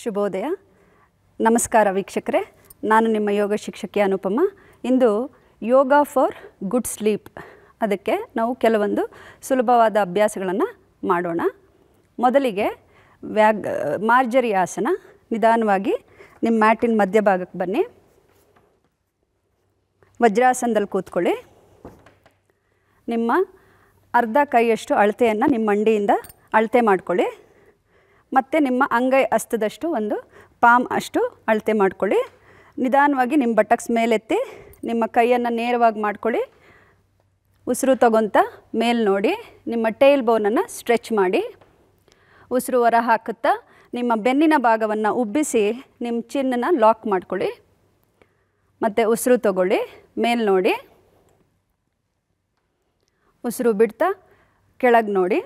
ಶುಭೋದಯ ನಮಸ್ಕಾರ ವೀಕ್ಷಕರೇ ನಾನು ನಿಮ್ಮ ಯೋಗ ಶಿಕ್ಷಕಿ ಅನುಪಮ ಇಂದು ಯೋಗ ಫಾರ್ ಗುಡ್ ಸ್ಲೀಪ್ ಅದಕ್ಕೆ ನಾವು ಕೆಲವೊಂದು ಸುಲಭವಾದ ಅಭ್ಯಾಸಗಳನ್ನು ಮಾಡೋಣ ಮೊದಲಿಗೆ ವ್ಯಾಗ್ ಮಾರ್ಜರಿ ಆಸನ ನಿಧಾನವಾಗಿ ನಿಮ್ಮ ಮ್ಯಾಟಿನ ಮಧ್ಯಭಾಗಕ್ಕೆ ಬನ್ನಿ ವಜ್ರಾಸನದಲ್ಲಿ ಕೂತ್ಕೊಳ್ಳಿ ನಿಮ್ಮ ಅರ್ಧ ಕೈಯಷ್ಟು ಅಳತೆಯನ್ನು ನಿಮ್ಮ ಮಂಡಿಯಿಂದ ಅಳತೆ ಮಾಡ್ಕೊಳ್ಳಿ ಮತ್ತು ನಿಮ್ಮ ಅಂಗೈ ಹಸ್ತದಷ್ಟು ಒಂದು ಪಾಮ್ ಅಷ್ಟು ಅಳತೆ ಮಾಡ್ಕೊಳ್ಳಿ ನಿಧಾನವಾಗಿ ನಿಮ್ಮ ಬಟಕ್ಸ್ ಮೇಲೆತ್ತಿ ನಿಮ್ಮ ಕೈಯನ್ನು ನೇರವಾಗಿ ಮಾಡ್ಕೊಳ್ಳಿ ಉಸಿರು ತಗೊತ ಮೇಲೆ ನೋಡಿ ನಿಮ್ಮ ಟೇಲ್ ಬೋನನ್ನು ಸ್ಟ್ರೆಚ್ ಮಾಡಿ ಉಸಿರು ಹೊರ ಹಾಕುತ್ತಾ ನಿಮ್ಮ ಬೆನ್ನಿನ ಭಾಗವನ್ನು ಉಬ್ಬಿಸಿ ನಿಮ್ಮ ಚಿನ್ನನ್ನು ಲಾಕ್ ಮಾಡ್ಕೊಳ್ಳಿ ಮತ್ತು ಉಸಿರು ತಗೊಳ್ಳಿ ಮೇಲೆ ನೋಡಿ ಉಸಿರು ಬಿಡ್ತಾ ಕೆಳಗೆ ನೋಡಿ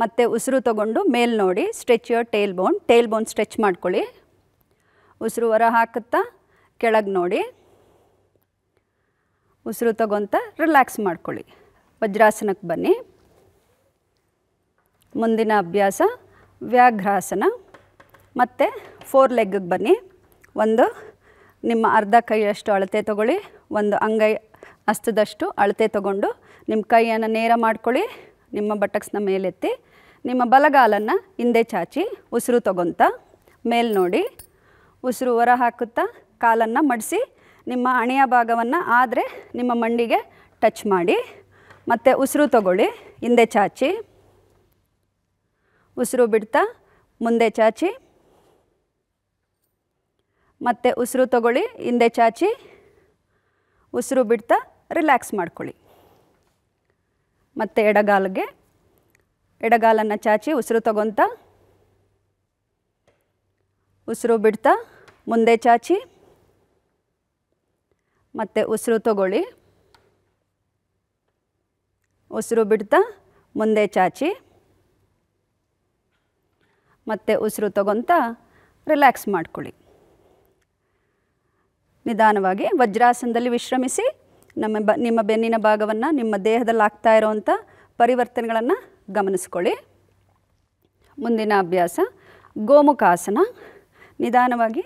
ಮತ್ತು ಉಸಿರು ತಗೊಂಡು ಮೇಲೆ ನೋಡಿ stretch your tailbone tailbone stretch ಮಾಡ್ಕೊಳ್ಳಿ ಉಸಿರು ಹೊರ ಹಾಕುತ್ತಾ ಕೆಳಗೆ ನೋಡಿ ಉಸಿರು ತಗೊತ ರಿಲ್ಯಾಕ್ಸ್ ಮಾಡ್ಕೊಳ್ಳಿ ವಜ್ರಾಸನಕ್ಕೆ ಬನ್ನಿ ಮುಂದಿನ ಅಭ್ಯಾಸ ವ್ಯಾಘ್ರಾಸನ ಮತ್ತು ಫೋರ್ ಲೆಗ್ಗೆ ಬನ್ನಿ ಒಂದು ನಿಮ್ಮ ಅರ್ಧ ಕೈಯಷ್ಟು ಅಳತೆ ತಗೊಳ್ಳಿ ಒಂದು ಅಂಗೈ ಹಸ್ತದಷ್ಟು ಅಳತೆ ತಗೊಂಡು ನಿಮ್ಮ ಕೈಯನ್ನು ನೇರ ಮಾಡ್ಕೊಳ್ಳಿ ನಿಮ್ಮ ಬಟಕ್ಸ್ನ ಮೇಲೆತ್ತಿ ನಿಮ್ಮ ಬಲಗಾಲನ್ನು ಹಿಂದೆ ಚಾಚಿ ಉಸಿರು ತಗೊತ ಮೇಲ್ ನೋಡಿ ಉಸಿರು ಹೊರ ಹಾಕುತ್ತಾ ಕಾಲನ್ನು ಮಡಿಸಿ ನಿಮ್ಮ ಹಣೆಯ ಭಾಗವನ್ನು ಆದರೆ ನಿಮ್ಮ ಮಂಡಿಗೆ ಟಚ್ ಮಾಡಿ ಮತ್ತು ಉಸಿರು ತಗೊಳ್ಳಿ ಹಿಂದೆ ಚಾಚಿ ಉಸಿರು ಬಿಡ್ತಾ ಮುಂದೆ ಚಾಚಿ ಮತ್ತು ಉಸಿರು ತಗೊಳ್ಳಿ ಹಿಂದೆ ಚಾಚಿ ಉಸಿರು ಬಿಡ್ತಾ ರಿಲ್ಯಾಕ್ಸ್ ಮಾಡ್ಕೊಳ್ಳಿ ಮತ್ತು ಎಡಗಾಲಿಗೆ ಎಡಗಾಲನ್ನು ಚಾಚಿ ಉಸಿರು ತಗೊತ ಉಸಿರು ಬಿಡ್ತಾ ಮುಂದೆ ಚಾಚಿ ಮತ್ತು ಉಸಿರು ತಗೊಳ್ಳಿ ಉಸಿರು ಬಿಡ್ತಾ ಮುಂದೆ ಚಾಚಿ ಮತ್ತು ಉಸಿರು ತಗೊತ ರಿಲ್ಯಾಕ್ಸ್ ಮಾಡ್ಕೊಳ್ಳಿ ನಿಧಾನವಾಗಿ ವಜ್ರಾಸನದಲ್ಲಿ ವಿಶ್ರಮಿಸಿ ನಮ್ಮ ಬ ನಿಮ್ಮ ಬೆನ್ನಿನ ಭಾಗವನ್ನು ನಿಮ್ಮ ದೇಹದಲ್ಲಿ ಆಗ್ತಾ ಇರೋವಂಥ ಪರಿವರ್ತನೆಗಳನ್ನು ಗಮನಿಸ್ಕೊಳ್ಳಿ ಮುಂದಿನ ಅಭ್ಯಾಸ ಗೋಮುಖಾಸನ ನಿಧಾನವಾಗಿ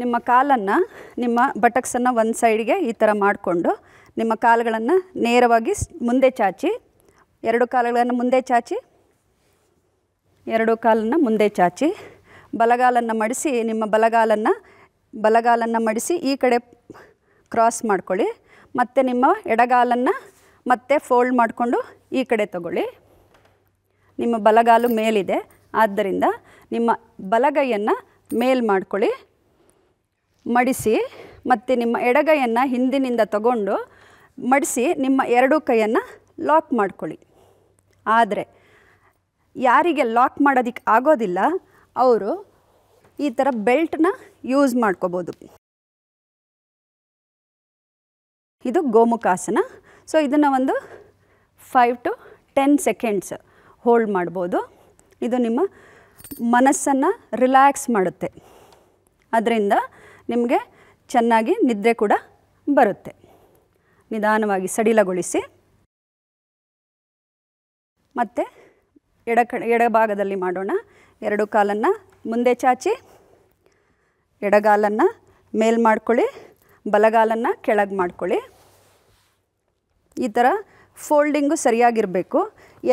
ನಿಮ್ಮ ಕಾಲನ್ನು ನಿಮ್ಮ ಬಟಕ್ಸನ್ನು ಒಂದು ಸೈಡ್ಗೆ ಈ ಥರ ಮಾಡಿಕೊಂಡು ನಿಮ್ಮ ಕಾಲುಗಳನ್ನು ನೇರವಾಗಿ ಮುಂದೆ ಚಾಚಿ ಎರಡು ಕಾಲುಗಳನ್ನು ಮುಂದೆ ಚಾಚಿ ಎರಡು ಕಾಲನ್ನು ಮುಂದೆ ಚಾಚಿ ಬಲಗಾಲನ್ನು ಮಡಿಸಿ ನಿಮ್ಮ ಬಲಗಾಲನ್ನು ಬಲಗಾಲನ್ನು ಮಡಿಸಿ ಈ ಕಡೆ ಕ್ರಾಸ್ ಮಾಡ್ಕೊಳ್ಳಿ ಮತ್ತು ನಿಮ್ಮ ಎಡಗಾಲನ್ನು ಮತ್ತೆ ಫೋಲ್ಡ್ ಮಾಡಿಕೊಂಡು ಈ ಕಡೆ ತಗೊಳ್ಳಿ ನಿಮ್ಮ ಬಲಗಾಲು ಮೇಲಿದೆ ಆದ್ದರಿಂದ ನಿಮ್ಮ ಬಲಗೈಯನ್ನು ಮೇಲ್ ಮಾಡ್ಕೊಳ್ಳಿ ಮಡಿಸಿ ಮತ್ತು ನಿಮ್ಮ ಎಡಗೈಯನ್ನು ಹಿಂದಿನಿಂದ ತಗೊಂಡು ಮಡಿಸಿ ನಿಮ್ಮ ಎರಡೂ ಕೈಯನ್ನು ಲಾಕ್ ಮಾಡ್ಕೊಳ್ಳಿ ಆದರೆ ಯಾರಿಗೆ ಲಾಕ್ ಮಾಡೋದಕ್ಕೆ ಆಗೋದಿಲ್ಲ ಅವರು ಈ ಥರ ಬೆಲ್ಟ್ನ ಯೂಸ್ ಮಾಡ್ಕೋಬೋದು ಇದು ಗೋಮುಖಾಸನ ಸೊ ಇದನ್ನು ಒಂದು five to ten seconds hold ಮಾಡ್ಬೋದು ಇದು ನಿಮ್ಮ ಮನಸ್ಸನ್ನು ರಿಲ್ಯಾಕ್ಸ್ ಮಾಡುತ್ತೆ ಅದರಿಂದ ನಿಮಗೆ ಚೆನ್ನಾಗಿ ನಿದ್ರೆ ಕೂಡ ಬರುತ್ತೆ ನಿಧಾನವಾಗಿ ಸಡಿಲಗೊಳಿಸಿ ಮತ್ತು ಎಡ ಕಡೆ ಎಡಭಾಗದಲ್ಲಿ ಮಾಡೋಣ ಎರಡು ಕಾಲನ್ನು ಮುಂದೆ ಚಾಚಿ ಎಡಗಾಲನ್ನು ಮೇಲ್ ಮಾಡ್ಕೊಳ್ಳಿ ಬಲಗಾಲನ್ನು ಕೆಳಗೆ ಮಾಡ್ಕೊಳ್ಳಿ ಈ ಥರ ಫೋಲ್ಡಿಂಗು ಸರಿಯಾಗಿರಬೇಕು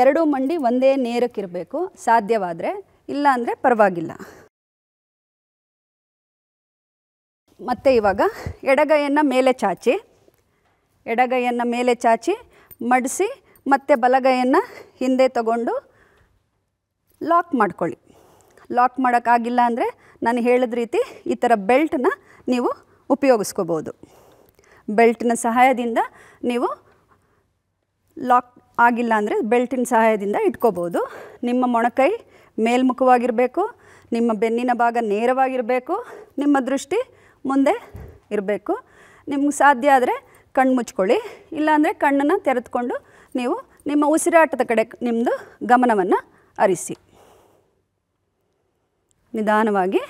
ಎರಡೂ ಮಂಡಿ ಒಂದೇ ನೇರಕ್ಕಿರಬೇಕು ಸಾಧ್ಯವಾದರೆ ಇಲ್ಲ ಅಂದರೆ ಪರವಾಗಿಲ್ಲ ಮತ್ತು ಇವಾಗ ಎಡಗೈಯನ್ನು ಮೇಲೆ ಚಾಚಿ ಎಡಗೈಯನ್ನು ಮೇಲೆ ಚಾಚಿ ಮಡಿಸಿ ಮತ್ತೆ ಬಲಗೈಯನ್ನು ಹಿಂದೆ ತಗೊಂಡು ಲಾಕ್ ಮಾಡ್ಕೊಳ್ಳಿ ಲಾಕ್ ಮಾಡೋಕ್ಕಾಗಿಲ್ಲ ಅಂದರೆ ನಾನು ಹೇಳಿದ ರೀತಿ ಈ ಥರ ಬೆಲ್ಟನ್ನ ನೀವು ಉಪಯೋಗಿಸ್ಕೋಬೋದು ಬೆಲ್ಟಿನ ಸಹಾಯದಿಂದ ನೀವು ಲಾಕ್ ಆಗಿಲ್ಲ ಅಂದರೆ ಬೆಲ್ಟಿನ ಸಹಾಯದಿಂದ ಇಟ್ಕೋಬೋದು ನಿಮ್ಮ ಮೊಣಕೈ ಮೇಲ್ಮುಖವಾಗಿರಬೇಕು ನಿಮ್ಮ ಬೆನ್ನಿನ ಭಾಗ ನೇರವಾಗಿರಬೇಕು ನಿಮ್ಮ ದೃಷ್ಟಿ ಮುಂದೆ ಇರಬೇಕು ನಿಮ್ಗೆ ಸಾಧ್ಯ ಆದರೆ ಕಣ್ಣು ಮುಚ್ಕೊಳ್ಳಿ ಇಲ್ಲಾಂದರೆ ಕಣ್ಣನ್ನು ತೆರೆದುಕೊಂಡು ನೀವು ನಿಮ್ಮ ಉಸಿರಾಟದ ಕಡೆ ನಿಮ್ಮದು ಗಮನವನ್ನು ಅರಿಸಿ ನಿಧಾನವಾಗಿ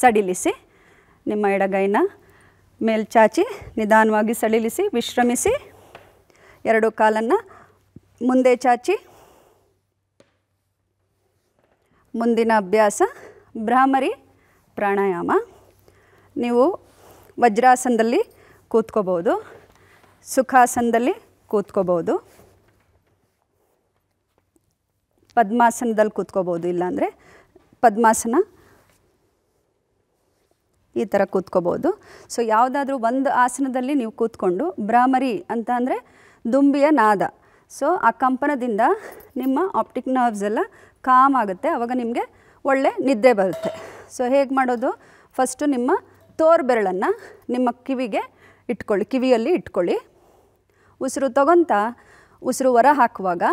ಸಡಿಲಿಸಿ ನಿಮ್ಮ ಎಡಗೈನ ಮೇಲ್ಚಾಚಿ ನಿಧಾನವಾಗಿ ಸಡಿಲಿಸಿ ವಿಶ್ರಮಿಸಿ ಎರಡು ಕಾಲನ್ನು ಮುಂದೆ ಚಾಚಿ ಮುಂದಿನ ಅಭ್ಯಾಸ ಭ್ರಾಮರಿ ಪ್ರಾಣಾಯಾಮ ನೀವು ವಜ್ರಾಸನದಲ್ಲಿ ಕೂತ್ಕೋಬೋದು ಸುಖಾಸನದಲ್ಲಿ ಕೂತ್ಕೋಬೋದು ಪದ್ಮಾಸನದಲ್ಲಿ ಕೂತ್ಕೋಬೋದು ಇಲ್ಲಾಂದರೆ ಪದ್ಮಾಸನ ಈ ಥರ ಕೂತ್ಕೋಬೋದು ಸೊ ಯಾವುದಾದ್ರೂ ಒಂದು ಆಸನದಲ್ಲಿ ನೀವು ಕೂತ್ಕೊಂಡು ಭ್ರಾಮರಿ ಅಂತ ಅಂದರೆ ದುಂಬಿಯ ನಾದ ಸೊ ಆ ಕಂಪನದಿಂದ ನಿಮ್ಮ ಆಪ್ಟಿಕ್ ನರ್ವ್ಸ್ ಎಲ್ಲ ಕಾಮ್ ಆಗುತ್ತೆ ಆವಾಗ ನಿಮಗೆ ಒಳ್ಳೆ ನಿದ್ದೆ ಬರುತ್ತೆ ಸೊ ಹೇಗೆ ಮಾಡೋದು ಫಸ್ಟು ನಿಮ್ಮ ತೋರ್ಬೆರಳನ್ನು ನಿಮ್ಮ ಕಿವಿಗೆ ಇಟ್ಕೊಳ್ಳಿ ಕಿವಿಯಲ್ಲಿ ಇಟ್ಕೊಳ್ಳಿ ಉಸಿರು ತಗೊತಾ ಉಸಿರು ಹೊರ ಹಾಕುವಾಗ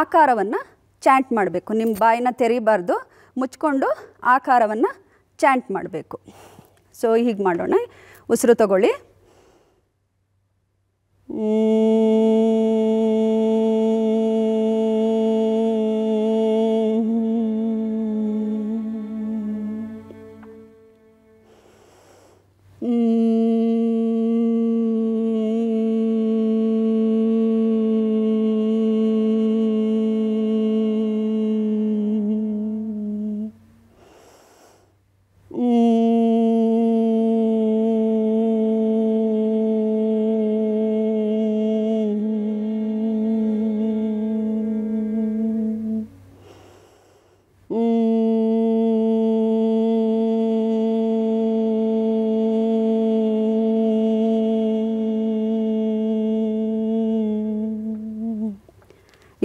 ಆಕಾರವನ್ನು ಚಾಂಟ್ ಮಾಡಬೇಕು ನಿಮ್ಮ ಬಾಯಿನ ತೆರಿಬಾರ್ದು ಮುಚ್ಕೊಂಡು ಆಕಾರವನ್ನು ಚಾಂಟ್ ಮಾಡಬೇಕು ಸೊ ಹೀಗೆ ಮಾಡೋಣ ಉಸಿರು ತಗೊಳ್ಳಿ ಹ್ಞೂ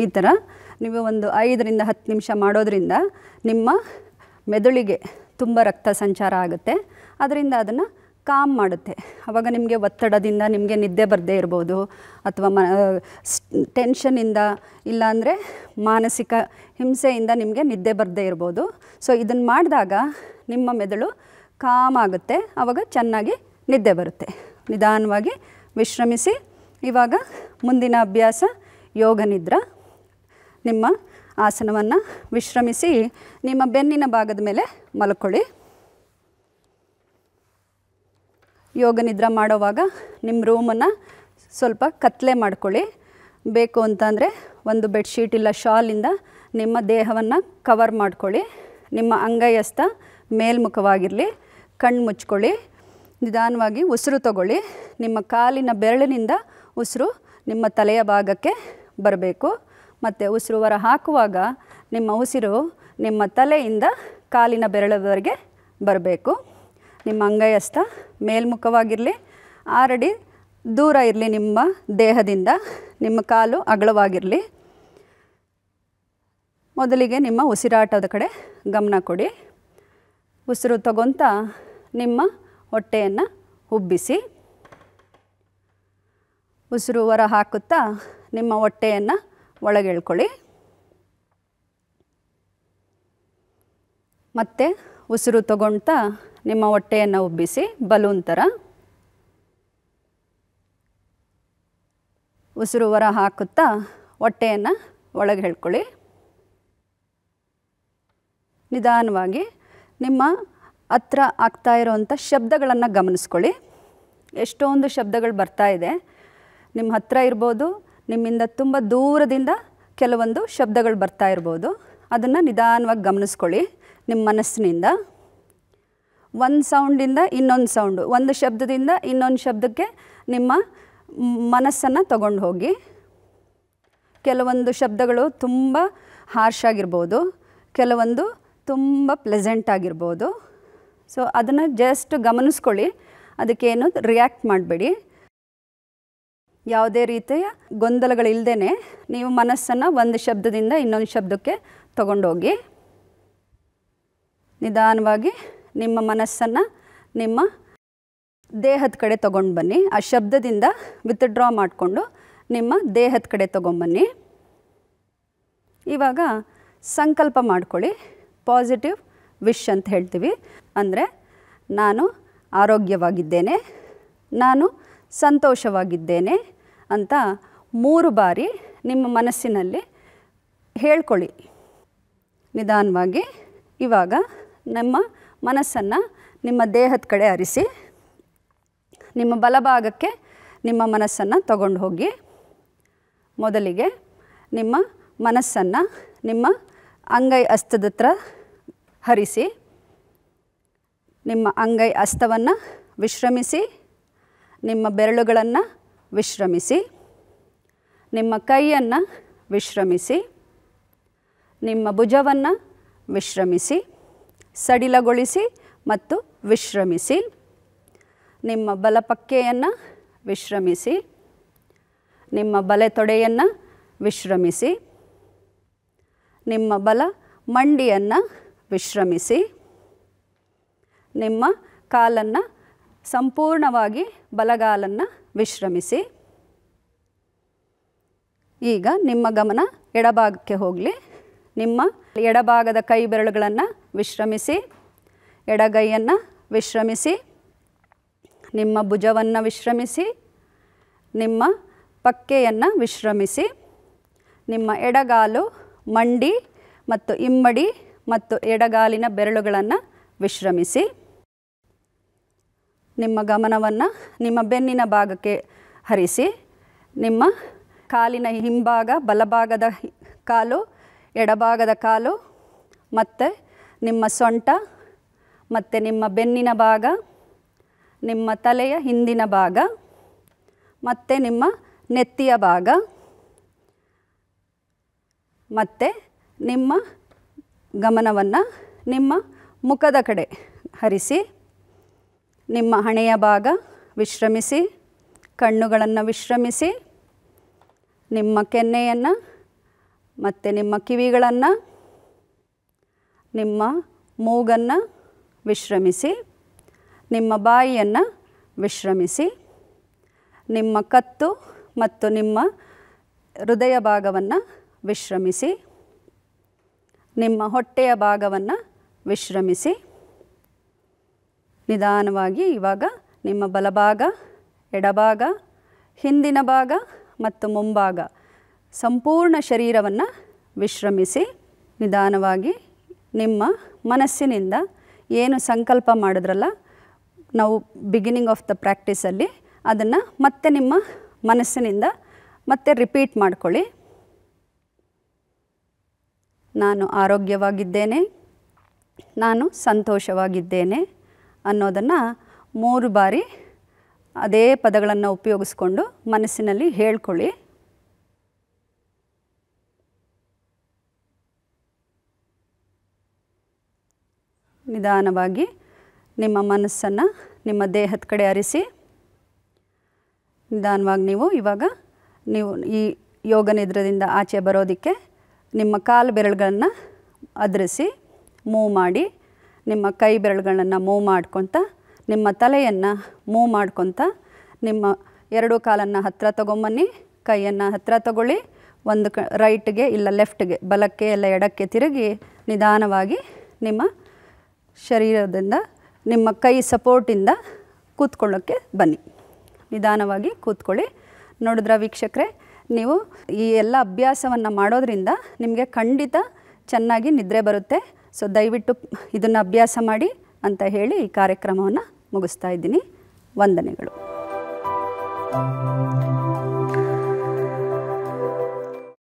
ಈ ಥರ ನೀವು ಒಂದು ಐದರಿಂದ ಹತ್ತು ನಿಮಿಷ ಮಾಡೋದರಿಂದ ನಿಮ್ಮ ಮೆದುಳಿಗೆ ತುಂಬ ರಕ್ತ ಸಂಚಾರ ಆಗುತ್ತೆ ಅದರಿಂದ ಅದನ್ನು ಕಾಮ್ ಮಾಡುತ್ತೆ ಆವಾಗ ನಿಮಗೆ ಒತ್ತಡದಿಂದ ನಿಮಗೆ ನಿದ್ದೆ ಬರದೇ ಇರ್ಬೋದು ಅಥವಾ ಮ ಟೆನ್ಷನಿಂದ ಇಲ್ಲಾಂದರೆ ಮಾನಸಿಕ ಹಿಂಸೆಯಿಂದ ನಿಮಗೆ ನಿದ್ದೆ ಬರದೇ ಇರ್ಬೋದು ಸೊ ಇದನ್ನು ಮಾಡಿದಾಗ ನಿಮ್ಮ ಮೆದುಳು ಕಾಮ್ ಆಗುತ್ತೆ ಆವಾಗ ಚೆನ್ನಾಗಿ ನಿದ್ದೆ ಬರುತ್ತೆ ನಿಧಾನವಾಗಿ ವಿಶ್ರಮಿಸಿ ಇವಾಗ ಮುಂದಿನ ಅಭ್ಯಾಸ ಯೋಗ ನಿದ್ರಾ ನಿಮ್ಮ ಆಸನವನ್ನು ವಿಶ್ರಮಿಸಿ ನಿಮ್ಮ ಬೆನ್ನಿನ ಭಾಗದ ಮೇಲೆ ಮಲ್ಕೊಳ್ಳಿ ಯೋಗ ನಿದ್ರೆ ಮಾಡೋವಾಗ ನಿಮ್ಮ ರೂಮನ್ನು ಸ್ವಲ್ಪ ಕತ್ತಲೆ ಮಾಡ್ಕೊಳ್ಳಿ ಬೇಕು ಅಂತಂದರೆ ಒಂದು ಬೆಡ್ಶೀಟ್ ಇಲ್ಲ ಶಾಲಿಂದ ನಿಮ್ಮ ದೇಹವನ್ನು ಕವರ್ ಮಾಡ್ಕೊಳ್ಳಿ ನಿಮ್ಮ ಅಂಗೈಯಸ್ತ ಮೇಲ್ಮುಖವಾಗಿರಲಿ ಕಣ್ಣು ಮುಚ್ಕೊಳ್ಳಿ ನಿಧಾನವಾಗಿ ಉಸಿರು ತಗೊಳ್ಳಿ ನಿಮ್ಮ ಕಾಲಿನ ಬೆರಳಿನಿಂದ ಉಸಿರು ನಿಮ್ಮ ತಲೆಯ ಭಾಗಕ್ಕೆ ಬರಬೇಕು ಮತ್ತು ಉಸಿರು ಹೊರ ಹಾಕುವಾಗ ನಿಮ್ಮ ಉಸಿರು ನಿಮ್ಮ ತಲೆಯಿಂದ ಕಾಲಿನ ಬೆರಳದವರೆಗೆ ಬರಬೇಕು ನಿಮ್ಮ ಅಂಗಯಸ್ತ ಮೇಲ್ಮುಖವಾಗಿರಲಿ ಆರಡಿ ದೂರ ಇರಲಿ ನಿಮ್ಮ ದೇಹದಿಂದ ನಿಮ್ಮ ಕಾಲು ಅಗಲವಾಗಿರಲಿ ಮೊದಲಿಗೆ ನಿಮ್ಮ ಉಸಿರಾಟದ ಕಡೆ ಗಮನ ಕೊಡಿ ಉಸಿರು ತಗೊತಾ ನಿಮ್ಮ ಹೊಟ್ಟೆಯನ್ನು ಉಬ್ಬಿಸಿ ಉಸಿರು ಹೊರ ಹಾಕುತ್ತಾ ನಿಮ್ಮ ಹೊಟ್ಟೆಯನ್ನು ಒಳಗೆ ಎಳ್ಕೊಳ್ಳಿ ಮತ್ತು ಉಸಿರು ತಗೊಳ್ತಾ ನಿಮ್ಮ ಹೊಟ್ಟೆಯನ್ನು ಉಬ್ಬಿಸಿ ಬಲೂನ್ ಥರ ಉಸಿರು ಹೊರ ಹಾಕುತ್ತಾ ಹೊಟ್ಟೆಯನ್ನು ಒಳಗೆ ಹೇಳ್ಕೊಳ್ಳಿ ನಿಧಾನವಾಗಿ ನಿಮ್ಮ ಹತ್ರ ಆಗ್ತಾ ಇರೋವಂಥ ಶಬ್ದಗಳನ್ನು ಗಮನಿಸ್ಕೊಳ್ಳಿ ಎಷ್ಟೊಂದು ಶಬ್ದಗಳು ಬರ್ತಾ ಇದೆ ನಿಮ್ಮ ಹತ್ತಿರ ಇರ್ಬೋದು ನಿಮ್ಮಿಂದ ತುಂಬ ದೂರದಿಂದ ಕೆಲವೊಂದು ಶಬ್ದಗಳು ಬರ್ತಾ ಇರ್ಬೋದು ಅದನ್ನು ನಿಧಾನವಾಗಿ ಗಮನಿಸ್ಕೊಳ್ಳಿ ನಿಮ್ಮ ಮನಸ್ಸಿನಿಂದ ಒಂದು ಸೌಂಡಿಂದ ಇನ್ನೊಂದು ಸೌಂಡು ಒಂದು ಶಬ್ದದಿಂದ ಇನ್ನೊಂದು ಶಬ್ದಕ್ಕೆ ನಿಮ್ಮ ಮನಸ್ಸನ್ನು ತಗೊಂಡು ಹೋಗಿ ಕೆಲವೊಂದು ಶಬ್ದಗಳು ತುಂಬ ಹಾರ್ಶ್ ಆಗಿರ್ಬೋದು ಕೆಲವೊಂದು ತುಂಬ ಪ್ಲೆಸೆಂಟ್ ಆಗಿರ್ಬೋದು ಸೊ ಅದನ್ನು ಜಸ್ಟ್ ಗಮನಿಸ್ಕೊಳ್ಳಿ ಅದಕ್ಕೇನು ರಿಯಾಕ್ಟ್ ಮಾಡಬೇಡಿ ಯಾವುದೇ ರೀತಿಯ ಗೊಂದಲಗಳಿಲ್ಲದೇ ನೀವು ಮನಸ್ಸನ್ನು ಒಂದು ಶಬ್ದದಿಂದ ಇನ್ನೊಂದು ಶಬ್ದಕ್ಕೆ ತಗೊಂಡೋಗಿ ನಿಧಾನವಾಗಿ ನಿಮ್ಮ ಮನಸ್ಸನ್ನು ನಿಮ್ಮ ದೇಹದ ಕಡೆ ತಗೊಂಡು ಬನ್ನಿ ಆ ಶಬ್ದದಿಂದ ವಿತ್ಡ್ರಾ ಮಾಡಿಕೊಂಡು ನಿಮ್ಮ ದೇಹದ ಕಡೆ ತಗೊಂಬನ್ನಿ ಇವಾಗ ಸಂಕಲ್ಪ ಮಾಡ್ಕೊಳ್ಳಿ ಪಾಸಿಟಿವ್ ವಿಶ್ ಅಂತ ಹೇಳ್ತೀವಿ ಅಂದರೆ ನಾನು ಆರೋಗ್ಯವಾಗಿದ್ದೇನೆ ನಾನು ಸಂತೋಷವಾಗಿದ್ದೇನೆ ಅಂತ ಮೂರು ಬಾರಿ ನಿಮ್ಮ ಮನಸ್ಸಿನಲ್ಲಿ ಹೇಳ್ಕೊಳ್ಳಿ ನಿಧಾನವಾಗಿ ಇವಾಗ ನಮ್ಮ ಮನಸ್ಸನ್ನು ನಿಮ್ಮ ದೇಹದ ಕಡೆ ಹರಿಸಿ ನಿಮ್ಮ ಬಲಭಾಗಕ್ಕೆ ನಿಮ್ಮ ಮನಸ್ಸನ್ನು ತಗೊಂಡು ಹೋಗಿ ಮೊದಲಿಗೆ ನಿಮ್ಮ ಮನಸ್ಸನ್ನು ನಿಮ್ಮ ಅಂಗೈ ಹಸ್ತದ ಹತ್ರ ಹರಿಸಿ ನಿಮ್ಮ ಅಂಗೈ ಅಸ್ತವನ್ನು ವಿಶ್ರಮಿಸಿ ನಿಮ್ಮ ಬೆರಳುಗಳನ್ನು ವಿಶ್ರಮಿಸಿ ನಿಮ್ಮ ಕೈಯನ್ನು ವಿಶ್ರಮಿಸಿ ನಿಮ್ಮ ಭುಜವನ್ನು ವಿಶ್ರಮಿಸಿ ಸಡಿಲಗೊಳಿಸಿ ಮತ್ತು ವಿಶ್ರಮಿಸಿ ನಿಮ್ಮ ಬಲಪಕ್ಕೆಯನ್ನು ವಿಶ್ರಮಿಸಿ ನಿಮ್ಮ ಬಲೆ ತೊಡೆಯನ್ನು ವಿಶ್ರಮಿಸಿ ನಿಮ್ಮ ಬಲ ಮಂಡಿಯನ್ನು ವಿಶ್ರಮಿಸಿ ನಿಮ್ಮ ಕಾಲನ್ನು ಸಂಪೂರ್ಣವಾಗಿ ಬಲಗಾಲನ್ನು ವಿಶ್ರಮಿಸಿ ಈಗ ನಿಮ್ಮ ಗಮನ ಎಡಭಾಗಕ್ಕೆ ಹೋಗಲಿ ನಿಮ್ಮ ಎಡಭಾಗದ ಕೈ ಬೆರಳುಗಳನ್ನು ವಿಶ್ರಮಿಸಿ ಎಡಗೈಯನ್ನು ವಿಶ್ರಮಿಸಿ ನಿಮ್ಮ ಭುಜವನ್ನು ವಿಶ್ರಮಿಸಿ ನಿಮ್ಮ ಪಕ್ಕೆಯನ್ನು ವಿಶ್ರಮಿಸಿ ನಿಮ್ಮ ಎಡಗಾಲು ಮಂಡಿ ಮತ್ತು ಇಮ್ಮಡಿ ಮತ್ತು ಎಡಗಾಲಿನ ಬೆರಳುಗಳನ್ನು ವಿಶ್ರಮಿಸಿ ನಿಮ್ಮ ಗಮನವನ್ನು ನಿಮ್ಮ ಬೆನ್ನಿನ ಭಾಗಕ್ಕೆ ಹರಿಸಿ ನಿಮ್ಮ ಕಾಲಿನ ಹಿಂಭಾಗ ಬಲಭಾಗದ ಕಾಲು ಎಡಭಾಗದ ಕಾಲು ಮತ್ತು ನಿಮ್ಮ ಸೊಂಟ ಮತ್ತು ನಿಮ್ಮ ಬೆನ್ನಿನ ಭಾಗ ನಿಮ್ಮ ತಲೆಯ ಹಿಂದಿನ ಭಾಗ ಮತ್ತು ನಿಮ್ಮ ನೆತ್ತಿಯ ಭಾಗ ಮತ್ತು ನಿಮ್ಮ ಗಮನವನ್ನು ನಿಮ್ಮ ಮುಖದ ಕಡೆ ಹರಿಸಿ ನಿಮ್ಮ ಹಣೆಯ ಭಾಗ ವಿಶ್ರಮಿಸಿ ಕಣ್ಣುಗಳನ್ನು ವಿಶ್ರಮಿಸಿ ನಿಮ್ಮ ಕೆನ್ನೆಯನ್ನು ಮತ್ತು ನಿಮ್ಮ ಕಿವಿಗಳನ್ನು ನಿಮ್ಮ ಮೂಗನ್ನು ವಿಶ್ರಮಿಸಿ ನಿಮ್ಮ ಬಾಯಿಯನ್ನು ವಿಶ್ರಮಿಸಿ ನಿಮ್ಮ ಕತ್ತು ಮತ್ತು ನಿಮ್ಮ ಹೃದಯ ಭಾಗವನ್ನು ವಿಶ್ರಮಿಸಿ ನಿಮ್ಮ ಹೊಟ್ಟೆಯ ಭಾಗವನ್ನು ವಿಶ್ರಮಿಸಿ ನಿಧಾನವಾಗಿ ಇವಾಗ ನಿಮ್ಮ ಬಲಭಾಗ ಎಡಭಾಗ ಹಿಂದಿನ ಭಾಗ ಮತ್ತು ಮುಂಭಾಗ ಸಂಪೂರ್ಣ ಶರೀರವನ್ನು ವಿಶ್ರಮಿಸಿ ನಿಧಾನವಾಗಿ ನಿಮ್ಮ ಮನಸ್ಸಿನಿಂದ ಏನು ಸಂಕಲ್ಪ ಮಾಡಿದ್ರಲ್ಲ ನಾವು ಬಿಗಿನಿಂಗ್ ಆಫ್ ದ ಪ್ರಾಕ್ಟೀಸಲ್ಲಿ ಅದನ್ನು ಮತ್ತೆ ನಿಮ್ಮ ಮನಸ್ಸಿನಿಂದ ಮತ್ತೆ ರಿಪೀಟ್ ಮಾಡ್ಕೊಳ್ಳಿ ನಾನು ಆರೋಗ್ಯವಾಗಿದ್ದೇನೆ ನಾನು ಸಂತೋಷವಾಗಿದ್ದೇನೆ ಅನ್ನೋದನ್ನು ಮೂರು ಬಾರಿ ಅದೇ ಪದಗಳನ್ನು ಉಪಯೋಗಿಸ್ಕೊಂಡು ಮನಸ್ಸಿನಲ್ಲಿ ಹೇಳ್ಕೊಳ್ಳಿ ನಿಧಾನವಾಗಿ ನಿಮ್ಮ ಮನಸ್ಸನ್ನು ನಿಮ್ಮ ದೇಹದ ಕಡೆ ಅರಿಸಿ ನಿಧಾನವಾಗಿ ನೀವು ಇವಾಗ ನೀವು ಈ ಯೋಗ ನಿದ್ರದಿಂದ ಆಚೆ ಬರೋದಕ್ಕೆ ನಿಮ್ಮ ಕಾಲು ಬೆರಳುಗಳನ್ನು ಅದರಿಸಿ ಮೂವ್ ಮಾಡಿ ನಿಮ್ಮ ಕೈ ಬೆರಳುಗಳನ್ನು ಮೂವ್ ಮಾಡ್ಕೊತ ನಿಮ್ಮ ತಲೆಯನ್ನು ಮೂವ್ ಮಾಡ್ಕೊತ ನಿಮ್ಮ ಎರಡು ಕಾಲನ್ನು ಹತ್ತಿರ ತೊಗೊಂಬನ್ನಿ ಕೈಯನ್ನು ಹತ್ತಿರ ತಗೊಳ್ಳಿ ಒಂದು ಕ ರೈಟ್ಗೆ ಇಲ್ಲ ಲೆಫ್ಟ್ಗೆ ಬಲಕ್ಕೆ ಇಲ್ಲ ಎಡಕ್ಕೆ ತಿರುಗಿ ನಿಧಾನವಾಗಿ ನಿಮ್ಮ ಶರೀರದಿಂದ ನಿಮ್ಮ ಕೈ ಸಪೋರ್ಟಿಂದ ಕೂತ್ಕೊಳ್ಳೋಕ್ಕೆ ಬನ್ನಿ ನಿಧಾನವಾಗಿ ಕೂತ್ಕೊಳ್ಳಿ ನೋಡಿದ್ರೆ ವೀಕ್ಷಕರೇ ನೀವು ಈ ಎಲ್ಲ ಅಭ್ಯಾಸವನ್ನು ಮಾಡೋದರಿಂದ ನಿಮಗೆ ಖಂಡಿತ ಚೆನ್ನಾಗಿ ನಿದ್ರೆ ಬರುತ್ತೆ ಸೊ ದಯವಿಟ್ಟು ಇದನ್ನು ಅಭ್ಯಾಸ ಮಾಡಿ ಅಂತ ಹೇಳಿ ಈ ಕಾರ್ಯಕ್ರಮವನ್ನು ಮುಗಿಸ್ತಾ ಇದ್ದೀನಿ ವಂದನೆಗಳು